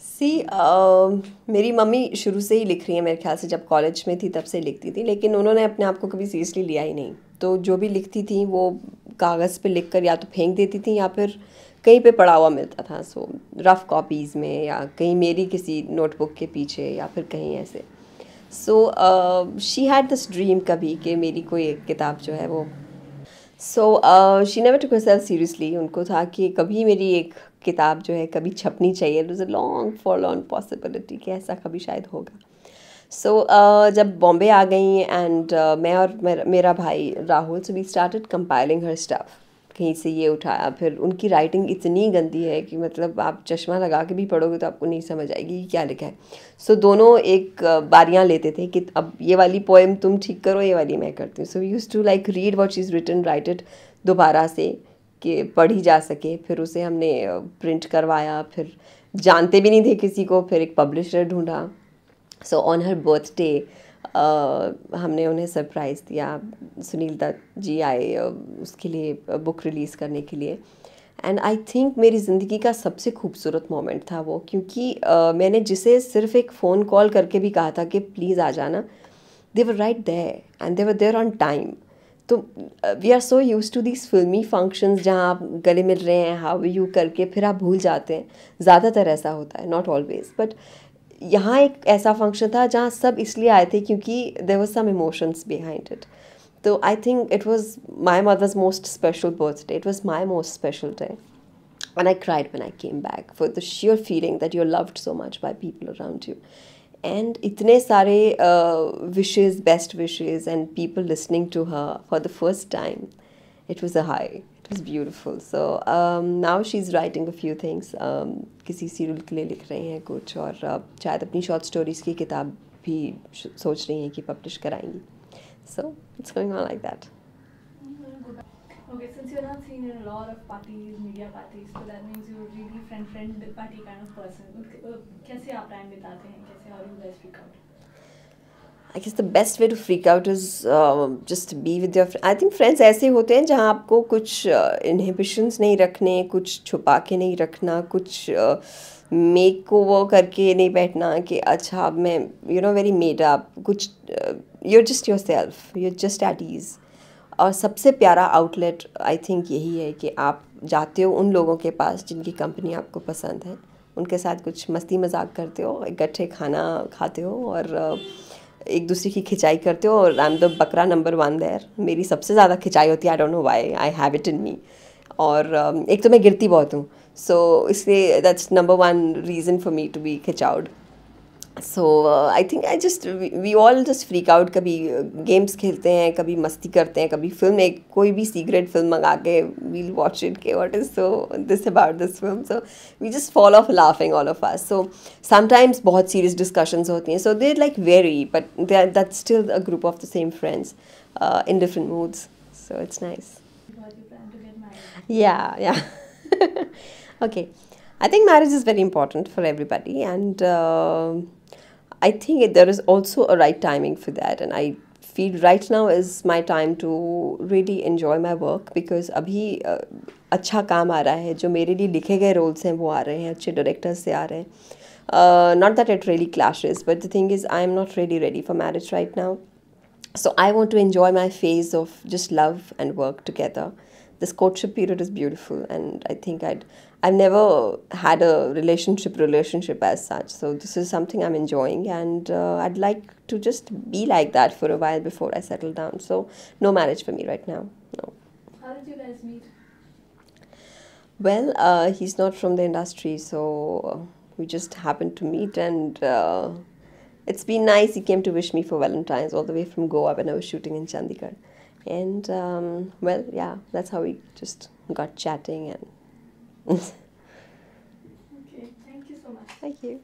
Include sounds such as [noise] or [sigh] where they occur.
सी uh, um, मेरी मम्मी शुरू से ही लिख रही है मेरे ख्याल से जब कॉलेज में थी तब से लिखती थी लेकिन उन्होंने अपने आप को कभी सीरियसली लिया ही नहीं तो जो भी लिखती थी वो कागज़ पे लिख कर या तो फेंक देती थी या फिर कहीं पे पड़ा हुआ मिलता था सो रफ़ कॉपीज़ में या कहीं मेरी किसी नोटबुक के पीछे या फिर कहीं ऐसे so she had this dream कभी कि मेरी कोई एक किताब जो है वो so she never to self seriously उनको था कि कभी मेरी एक किताब जो है कभी छपनी चाहिए it a long for long possibility कि ऐसा कभी शायद होगा सो so, uh, जब बॉम्बे आ गई एंड uh, मैं और मेरा, मेरा भाई Rahul so we started compiling her stuff कहीं से ये उठाया फिर उनकी राइटिंग इतनी गंदी है कि मतलब आप चश्मा लगा के भी पढ़ोगे तो आपको नहीं समझ आएगी कि क्या लिखा है सो so, दोनों एक बारियाँ लेते थे कि अब ये वाली पोएम तुम ठीक करो ये वाली मैं करती हूँ so use to like read what is written right it दोबारा से कि पढ़ी जा सके फिर उसे हमने प्रिंट करवाया फिर जानते भी नहीं थे किसी को फिर एक पब्लिशर ढूंढा सो ऑन हर बर्थडे हमने उन्हें सरप्राइज़ दिया सुनील दत्त जी आए उसके लिए बुक रिलीज़ करने के लिए एंड आई थिंक मेरी ज़िंदगी का सबसे खूबसूरत मोमेंट था वो क्योंकि मैंने जिसे सिर्फ एक फ़ोन कॉल करके भी कहा था कि प्लीज़ आ जाना they were right there and they were there on time तो we are so use to this फिल्मी फंक्शंस जहाँ आप गले मिल रहे हैं हाउ यू करके फिर आप भूल जाते हैं ज़्यादातर ऐसा होता है नॉट ऑलवेज बट यहाँ एक ऐसा फंक्शन था जहाँ सब इसलिए आए थे क्योंकि there was some emotions behind it तो I think it was my mother's most special birthday it was my most special day and I cried when I came back for the sure feeling that you loved so much by people around you and इतने सारे wishes best wishes and people listening to her for the first time it was a high is beautiful so now she is writing a few things किसी serial के लिए लिख रहे हैं कुछ और uh, शायद अपनी शॉर्ट स्टोरीज़ की किताब भी सोच रही हैं कि पब्लिश कराएंगी so it's going on like that Okay, since you're not seen in a lot of parties, media parties, so that means you're really friend friend party kind of person. कैसे आप टाइम बिताते हैं? कैसे और you guys speak out? I guess the best way to freak out is just be with your I think friends ऐसे होते हैं जहाँ आपको कुछ इनहिबिशंस uh, नहीं रखने कुछ छुपा के नहीं रखना कुछ मेक को वो करके नहीं बैठना कि अच्छा अब मैं you know very made up कुछ you're just yourself you're just at ease और सबसे प्यारा आउटलेट आई थिंक यही है कि आप जाते हो उन लोगों के पास जिनकी कंपनी आपको पसंद है उनके साथ कुछ मस्ती मजाक करते हो इकट्ठे खाना खाते हो और uh, एक दूसरे की खिंचाई करते हो और आई एम द बकरा नंबर वन देर मेरी सबसे ज़्यादा खिंचाई होती है I don't know why I have it in me और um, एक तो मैं गिरती बहुत हूँ सो इसलिए that's number one reason for me to be खिंचाउड so I think I just we all just freak out कभी गेम्स खेलते हैं कभी मस्ती करते हैं कभी फिल्म एक कोई भी सीक्रेट फिल्म मंगा के वील वॉच इट के what is so this about this film so we just fall of laughing all of us so sometimes बहुत सीरियस डिस्कशंस होती हैं so they like very but they that still a group of the same friends in different moods so it's nice yeah yeah okay I think marriage is very important for everybody and I think there is also a right timing for that, and I feel right now is my time to really enjoy my work because abhi uh, acha kaam aa raha hai jo mere liye likhe gaye roles hain wo aa rahe hain acche directors se aa not that it really clashes but the thing is i am not really ready for marriage right now so i want to enjoy my phase of just love and work together this courtship period is beautiful and i think i'd i've never had a relationship relationship as such so this is something i'm enjoying and uh, i'd like to just be like that for a while before i settle down so no marriage for me right now no how did you guys meet well uh, he's not from the industry so uh, we just happened to meet and uh, it's been nice he came to wish me for valentine's all the way from goa when i was shooting in chandigarh and um, well, yeah, that's how we just got chatting and. [laughs] okay, thank you so much. Thank you.